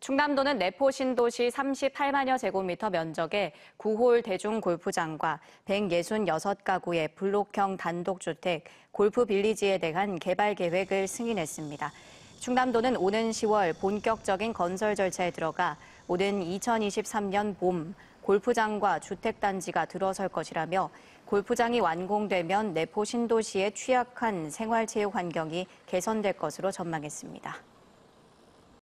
충남도는 내포 신도시 38만여 제곱미터 면적의 9홀 대중 골프장과 166가구의 블록형 단독주택 골프 빌리지에 대한 개발 계획을 승인했습니다. 충남도는 오는 10월 본격적인 건설 절차에 들어가 오는 2023년 봄 골프장과 주택단지가 들어설 것이라며 골프장이 완공되면 내포 신도시의 취약한 생활체육 환경이 개선될 것으로 전망했습니다.